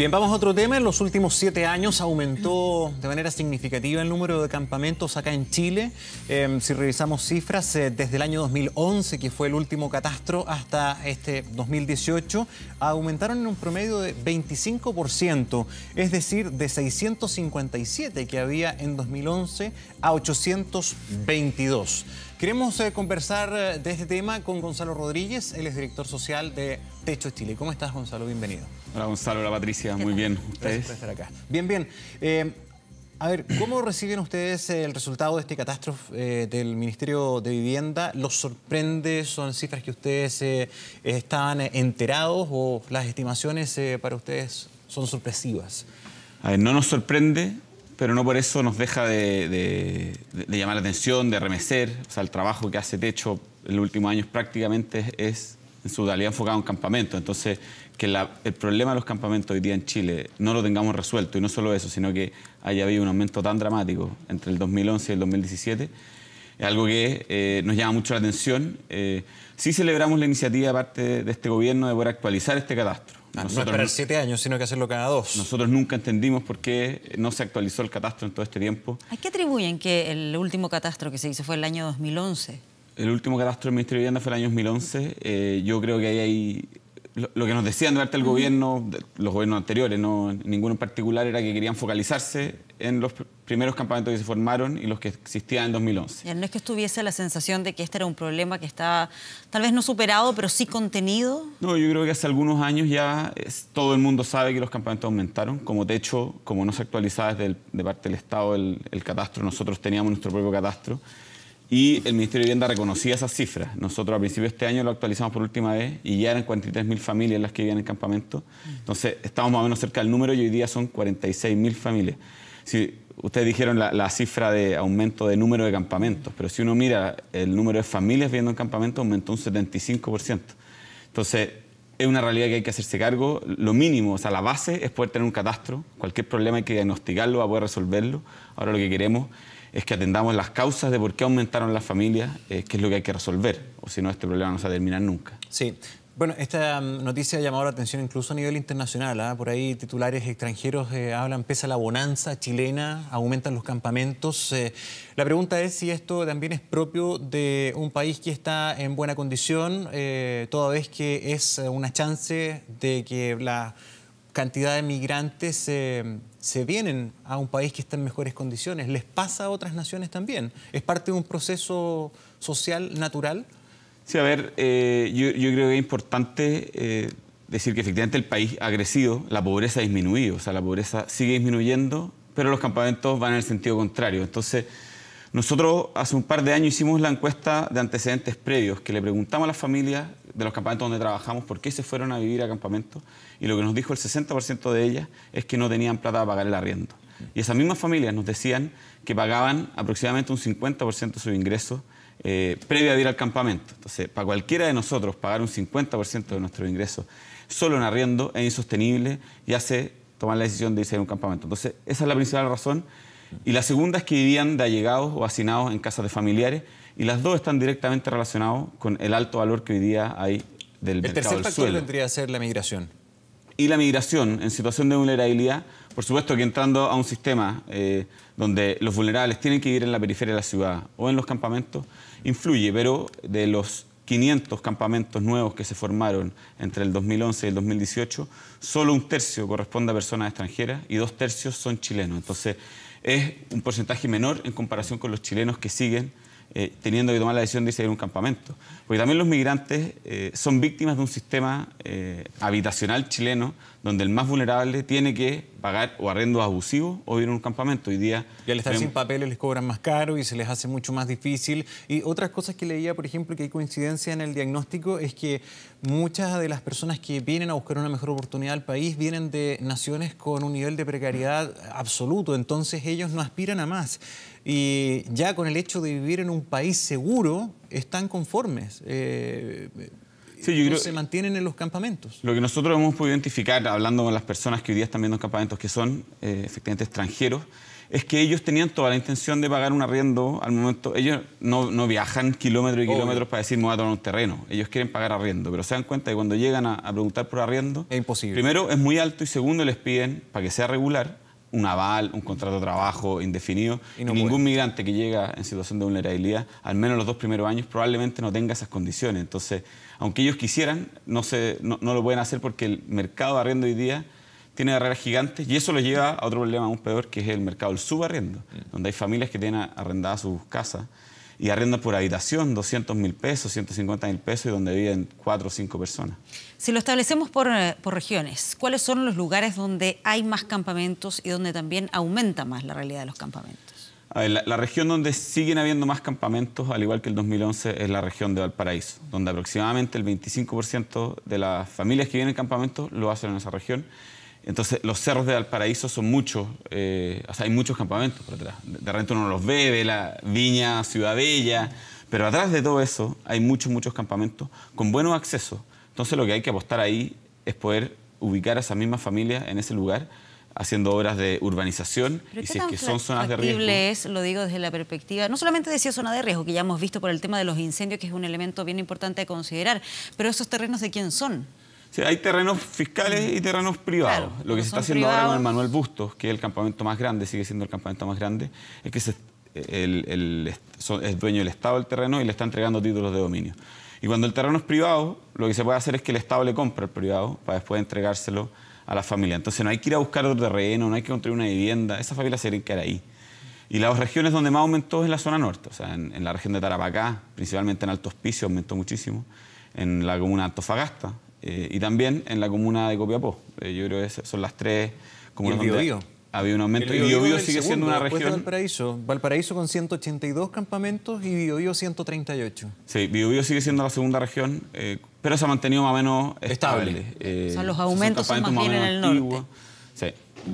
Bien, vamos a otro tema. En los últimos siete años aumentó de manera significativa el número de campamentos acá en Chile. Em, si revisamos cifras, eh, desde el año 2011, que fue el último catastro, hasta este 2018, aumentaron en un promedio de 25%, es decir, de 657 que había en 2011 a 822. Queremos eh, conversar eh, de este tema con Gonzalo Rodríguez, él es director social de Techo Chile. ¿Cómo estás, Gonzalo? Bienvenido. Hola, Gonzalo. Hola, Patricia. Muy bien. ¿Ustedes? Gracias por estar acá. Bien, bien. Eh, a ver, ¿cómo reciben ustedes el resultado de este catástrofe del Ministerio de Vivienda? ¿Los sorprende? ¿Son cifras que ustedes estaban enterados o las estimaciones para ustedes son sorpresivas? A ver, no nos sorprende, pero no por eso nos deja de, llamar la atención, de remecer. O sea, el trabajo que hace Techo en los últimos años prácticamente es en su totalidad enfocado en campamentos. Entonces, que el problema de los campamentos hoy día en Chile no lo tengamos resuelto, y no solo eso, sino que haya habido un aumento tan dramático entre el 2011 y el 2017, es algo que eh, nos llama mucho la atención. Eh, sí celebramos la iniciativa de parte de este gobierno de poder actualizar este cadastro, no esperar siete años, sino que hacerlo cada dos. Nosotros nunca entendimos por qué no se actualizó el catastro en todo este tiempo. ¿A qué atribuyen que el último catastro que se hizo fue el año 2011? El último catastro del Ministerio de Vivienda fue el año 2011. Eh, yo creo que ahí hay lo, que nos decían de el del gobierno, los gobiernos anteriores, no ninguno en particular, era que querían focalizarse en los primeros campamentos que se formaron y los que existían en 2011. Ya, no es que estuviese la sensación de que este era un problema que estaba tal vez no superado, pero sí contenido. No, yo creo que hace algunos años ya todo el mundo sabe que los campamentos aumentaron. Como techo, como no se actualizaba desde de parte del Estado el, el catastro, nosotros teníamos nuestro propio catastro. Y el Ministerio de Vivienda reconocía esas cifras. Nosotros a principio de este año lo actualizamos por última vez y ya eran 43.000 familias las que vivían en campamento. Entonces, estamos más o menos cerca del número y hoy día son 46.000 familias. Si ustedes dijeron la, cifra de aumento de número de campamentos, pero si uno mira el número de familias viviendo en campamento aumentó un 75%. Entonces, es una realidad que hay que hacerse cargo. Lo mínimo, o sea, la base es poder tener un catastro. Cualquier problema hay que diagnosticarlo, a poder resolverlo. Ahora lo que queremos es que atendamos las causas de por qué aumentaron las familias, eh, qué que es lo que hay que resolver, o si no este problema no se va a terminar nunca. Sí. Bueno, esta mm, noticia ha llamado la atención incluso a nivel internacional. ¿ah? Por ahí titulares extranjeros eh, hablan, pesa la bonanza chilena, aumentan los campamentos. Eh, la pregunta es si esto también es propio de un país que está en buena condición, eh, toda vez que es una chance de que la cantidad de migrantes se vienen a un país que está en mejores condiciones. Les pasa a otras naciones también. Es parte de un proceso social natural. Sí, a ver, eh, yo, creo que es importante eh, decir que efectivamente el país ha crecido, la pobreza ha disminuido, o sea, la pobreza sigue disminuyendo, pero los campamentos van en el sentido contrario. Entonces, nosotros hace un par de años hicimos la encuesta de antecedentes previos, que le preguntamos a las familias de los campamentos donde trabajamos por qué se fueron a vivir a campamentos y lo que nos dijo el 60% de ellas es que no tenían plata para pagar el arriendo. Y esas mismas familias nos decían que pagaban aproximadamente un 50% de su ingreso eh, previo a ir al campamento. Entonces, para cualquiera de nosotros pagar un 50% de nuestro ingreso solo en arriendo es insostenible y hace tomar la decisión de irse a un campamento. Entonces, esa es la principal razón. Y la segunda es que vivían de allegados o hacinados en casas de familiares y las dos están directamente relacionadas con el alto valor que hoy día hay del mercado del suelo. El tercer factor tendría a ser la migración. Y la migración en situación de vulnerabilidad, por supuesto que entrando a un sistema eh, donde los vulnerables tienen que vivir en la periferia de la ciudad o en los campamentos, influye, pero de los 500 campamentos nuevos que se formaron entre el 2011 y el 2018, solo un tercio corresponde a personas extranjeras y dos tercios son chilenos. Entonces, es un porcentaje menor en comparación con los chilenos que siguen eh, teniendo que tomar la decisión de irse a, ir a un campamento. Porque también los migrantes eh, son víctimas de un sistema eh, habitacional chileno donde el más vulnerable tiene que pagar o arrendos abusivos o ir a un campamento. Hoy día... ya les estar sin papeles les cobran más caro y se les hace mucho más difícil. Y otras cosas que leía, por ejemplo, que hay coincidencia en el diagnóstico es que muchas de las personas que vienen a buscar una mejor oportunidad al país vienen de naciones con un nivel de precariedad absoluto, entonces ellos no aspiran a más y ya con el hecho de vivir en un país seguro están conformes. Eh, se mantienen en los campamentos. Lo que nosotros hemos podido identificar hablando con las personas que hoy día están viendo en campamentos que son eh, efectivamente extranjeros, es que ellos tenían toda la intención de pagar un arriendo al momento. Ellos no, no viajan kilómetros y kilómetros para decir, me voy a tomar un terreno. Ellos quieren pagar arriendo, pero se dan cuenta que cuando llegan a, a preguntar por arriendo... Es imposible. Primero, es muy alto y segundo, les piden, para que sea regular, un aval, un contrato de trabajo indefinido. Y, ningún migrante que llega en situación de vulnerabilidad, al menos los dos primeros años, probablemente no tenga esas condiciones. Entonces, aunque ellos quisieran, no, se, no, lo pueden hacer porque el mercado de arriendo hoy día tiene barreras gigantes y eso los lleva a otro problema aún peor, que es el mercado del subarriendo, mm. donde hay familias que tienen arrendadas sus casas y arriendo por habitación 200 mil pesos, 150 mil pesos y donde viven cuatro o cinco personas. Si lo establecemos eh, por, regiones, ¿cuáles son los lugares donde hay más campamentos y donde también aumenta más la realidad de los campamentos? la, región donde siguen habiendo más campamentos, al igual que el 2011, es la región de Valparaíso, donde aproximadamente el 25% de las familias que vienen en campamentos lo hacen en esa región entonces, los cerros de Valparaíso son muchos, eh, o sea, hay muchos campamentos por atrás. De, repente uno los ve, ve la viña Ciudad Bella, pero atrás de todo eso hay muchos, muchos campamentos con buenos accesos. Entonces, lo que hay que apostar ahí es poder ubicar a esa misma familia en ese lugar haciendo obras de urbanización y si es que son zonas de riesgo. es, lo digo desde la perspectiva, no solamente decía zona de riesgo, que ya hemos visto por el tema de los incendios, que es un elemento bien importante a considerar, pero esos terrenos de quién son? hay terrenos fiscales y terrenos privados. Lo que se está haciendo ahora con el Manuel Bustos, que es el campamento más grande, sigue siendo el campamento más grande, es que es dueño del Estado del terreno y le está entregando títulos de dominio. Y cuando el terreno es privado, lo que se puede hacer es que el Estado le compre el privado para después entregárselo a la familia. Entonces no hay que ir a buscar otro terreno, no hay que construir una vivienda, esa familia se tiene que ahí. Y las regiones donde más aumentó es la zona norte, o sea, en, la región de Tarapacá, principalmente en Alto Hospicio aumentó muchísimo, en la comuna de Antofagasta, eh, y también en la comuna de Copiapó. Eh, yo creo que son las tres comunas ¿Y el había un aumento. y Biobío sigue siendo una región... Valparaíso. Valparaíso con 182 campamentos y Biobío 138. Sí, Biobío sigue siendo la segunda región, eh, pero se ha mantenido más o menos estable. o sea, los aumentos se más, en el norte. Sí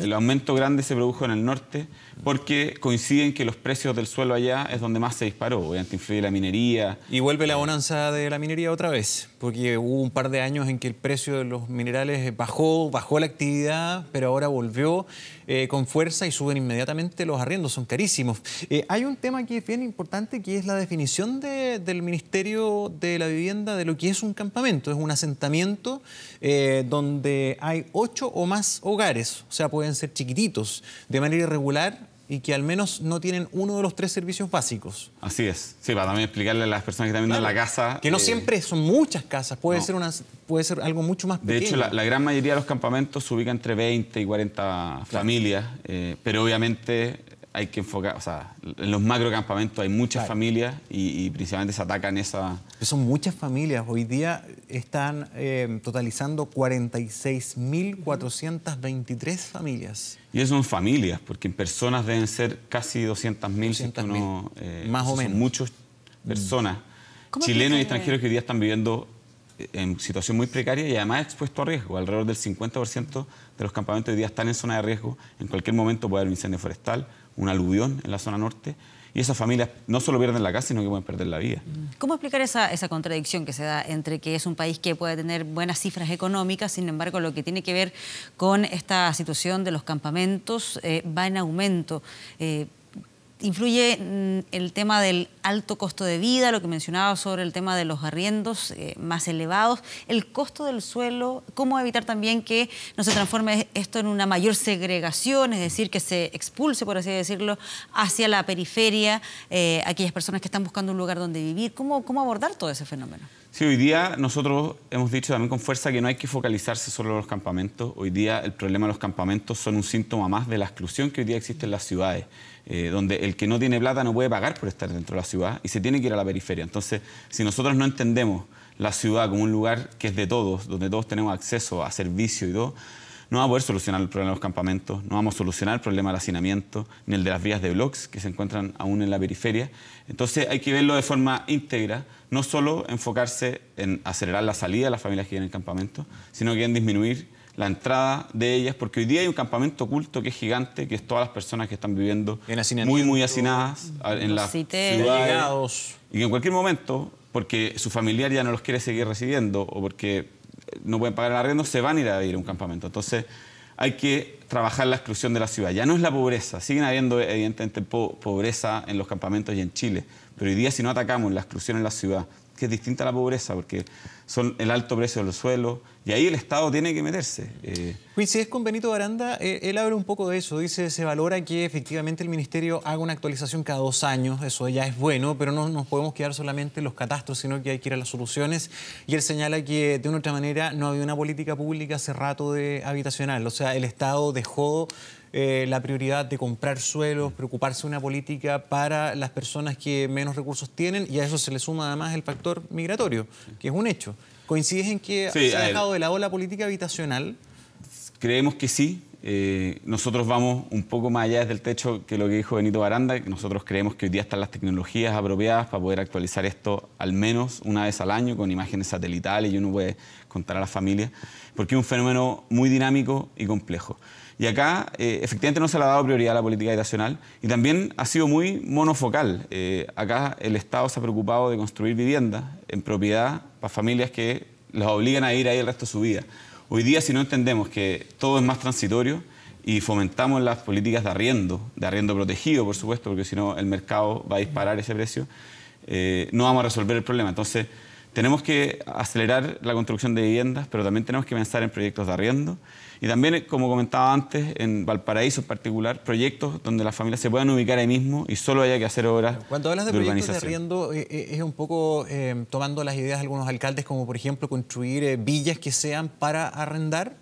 el aumento grande se produjo en el norte porque coinciden que los precios del suelo allá es donde más se disparó, obviamente influye la minería. Y vuelve la bonanza de la minería otra vez, porque hubo un par de años en que el precio de los minerales bajó, bajó la actividad, pero ahora volvió eh, con fuerza y suben inmediatamente los arriendos, son carísimos. Eh, hay un tema que es bien importante que es la definición del Ministerio de la Vivienda de lo que es un campamento. Es un asentamiento eh, donde hay ocho o más hogares, o sea, pueden ser chiquititos. De manera irregular y que al menos no tienen uno de los tres servicios básicos. Así es. Sí, para también explicarle a las personas que están viendo la casa. Que no eh, siempre son muchas casas, puede, ser, una, puede ser algo mucho más pequeño. De hecho, la, gran mayoría de los campamentos se ubican entre 20 y 40 familias, eh, pero obviamente hay que enfocar, o sea, en los macrocampamentos hay muchas familias y, principalmente se atacan esa... Son muchas familias, hoy día están eh, totalizando 46.423 familias. Y eso son familias, porque en personas deben ser casi 200.000, 200, eh, más o menos. Muchas mm. personas, chilenos y extranjeros que hoy día están viviendo eh, en situación muy precaria y además expuesto a riesgo. Alrededor del 50% de los campamentos hoy día están en zona de riesgo. En cualquier momento puede haber un incendio forestal, un aluvión en la zona norte. Y esas familias no solo pierden la casa, sino que pueden perder la vida. ¿Cómo explicar esa, contradicción que se da entre que es un país que puede tener buenas cifras económicas, sin embargo, lo que tiene que ver con esta situación de los campamentos eh, va en aumento? Eh, influye mm, el tema del alto costo de vida, lo que mencionaba sobre el tema de los arriendos eh, más elevados, el costo del suelo, cómo evitar también que no se transforme esto en una mayor segregación, es decir, que se expulse, por así decirlo, hacia la periferia eh, aquellas personas que están buscando un lugar donde vivir. ¿Cómo, cómo abordar todo ese fenómeno? Sí, hoy día nosotros hemos dicho también con fuerza que no hay que focalizarse solo en los campamentos. Hoy día el problema de los campamentos son un síntoma más de la exclusión que hoy día existe en las ciudades, eh, donde el que no tiene plata no puede pagar por estar dentro de la ciudad y se tiene que ir a la periferia. Entonces, si nosotros no entendemos la ciudad como un lugar que es de todos, donde todos tenemos acceso a servicio y todo, no vamos a poder solucionar el problema de los campamentos, no vamos a solucionar el problema del hacinamiento, ni el de las vías de blogs que se encuentran aún en la periferia. Entonces hay que verlo de forma íntegra, no solo enfocarse en acelerar la salida de las familias que viven en campamento, sino que en disminuir la entrada de ellas, porque hoy día hay un campamento oculto que es gigante, que es todas las personas que están viviendo muy, muy hacinadas en las ciudades. Y que en cualquier momento, porque su familiar ya no los quiere seguir recibiendo o porque no pueden pagar el arriendo, se van a ir a vivir a un campamento. Entonces hay que trabajar la exclusión de la ciudad. Ya no es la pobreza, siguen habiendo evidentemente pobreza en los campamentos y en Chile, pero hoy día si no atacamos la exclusión en la ciudad, que es distinta a la pobreza, porque son el alto precio del suelo, y ahí el Estado tiene que meterse. Eh. si es con Benito Baranda, eh, él habla un poco de eso, dice, se valora que efectivamente el Ministerio haga una actualización cada dos años, eso ya es bueno, pero no nos podemos quedar solamente en los catastros, sino que hay que ir a las soluciones, y él señala que de una u otra manera no había una política pública hace rato de habitacional, o sea, el Estado dejó eh, la prioridad de comprar suelos, preocuparse de una política para las personas que menos recursos tienen y a eso se le suma además el factor migratorio, que es un hecho. ¿Coincides en que se ha dejado de lado la política habitacional? Creemos que sí, eh, nosotros vamos un poco más allá desde el techo que lo que dijo Benito Baranda. Nosotros creemos que hoy día están las tecnologías apropiadas para poder actualizar esto al menos una vez al año con imágenes satelitales y uno puede contar a la familia. porque es un fenómeno muy dinámico y complejo. Y acá eh, efectivamente no se le ha dado prioridad a la política habitacional y también ha sido muy monofocal. Eh, acá el Estado se ha preocupado de construir viviendas en propiedad para familias que los obligan a ir ahí el resto de su vida. Hoy día si no entendemos que todo es más transitorio, y fomentamos las políticas de arriendo, de arriendo protegido, por supuesto, porque si no el mercado va a disparar ese precio, eh, no vamos a resolver el problema. Entonces, tenemos que acelerar la construcción de viviendas, pero también tenemos que pensar en proyectos de arriendo y también, como comentaba antes, en Valparaíso en particular, proyectos donde las familias se puedan ubicar ahí mismo y solo haya que hacer obras. Cuando hablas de, proyectos de arriendo, eh, eh, es un poco eh, tomando las ideas de algunos alcaldes, como por ejemplo construir villas que sean para arrendar.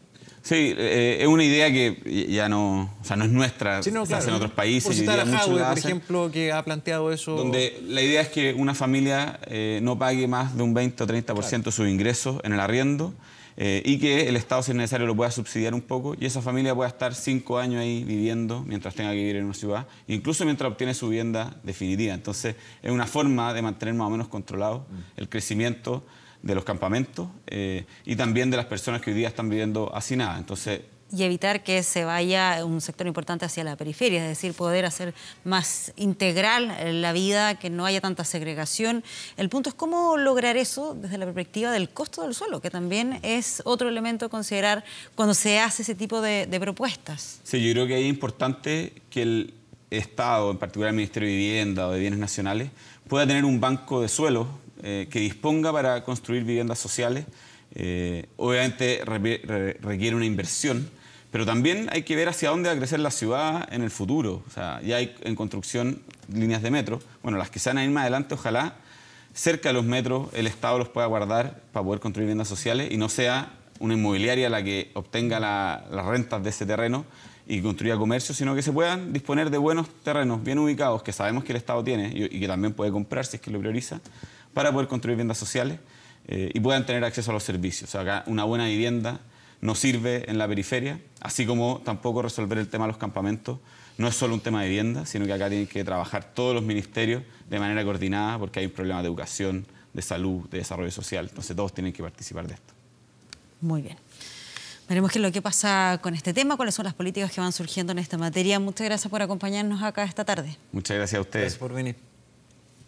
Sí, eh, es una idea que ya no, o sea, no es nuestra, se hace en otros países. Por, la por ejemplo, que ha planteado eso. Donde la idea es que una familia eh, no pague más de un 20 o 30% de sus ingresos en el arriendo eh, y que el Estado, si es necesario, lo pueda subsidiar un poco y esa familia pueda estar cinco años ahí viviendo mientras tenga que vivir en una ciudad, incluso mientras obtiene su vivienda definitiva. Entonces, es una forma de mantener más o menos controlado mm. el crecimiento de los campamentos eh, y también de las personas que hoy día están viviendo hacinadas. Entonces, y evitar que se vaya un sector importante hacia la periferia, es decir, poder hacer más integral eh, la vida, que no haya tanta segregación. El punto es cómo lograr eso desde la perspectiva del costo del suelo, que también es otro elemento a considerar cuando se hace ese tipo de, de propuestas. Sí, yo creo que es importante que el Estado, en particular el Ministerio de Vivienda o de Bienes Nacionales, pueda tener un banco de suelo eh, que disponga para construir viviendas sociales. Eh, obviamente requiere una inversión, pero también hay que ver hacia dónde va a crecer la ciudad en el futuro. O sea, ya hay en construcción líneas de metro. Bueno, las que se van a ir más adelante, ojalá cerca de los metros el Estado los pueda guardar para poder construir viviendas sociales y no sea una inmobiliaria la que obtenga las rentas de ese terreno y construya comercio, sino que se puedan disponer de buenos terrenos bien ubicados que sabemos que el Estado tiene y, y que también puede comprar si es que lo prioriza para poder construir viviendas sociales eh, y puedan tener acceso a los servicios. O sea, acá una buena vivienda no sirve en la periferia, así como tampoco resolver el tema de los campamentos. No es solo un tema de vivienda, sino que acá tienen que trabajar todos los ministerios de manera coordinada porque hay un problema de educación, de salud, de desarrollo social. Entonces todos tienen que participar de esto. Muy bien. Veremos qué lo que pasa con este tema, cuáles son las políticas que van surgiendo en esta materia. Muchas gracias por acompañarnos acá esta tarde. Muchas gracias a ustedes. Gracias por venir.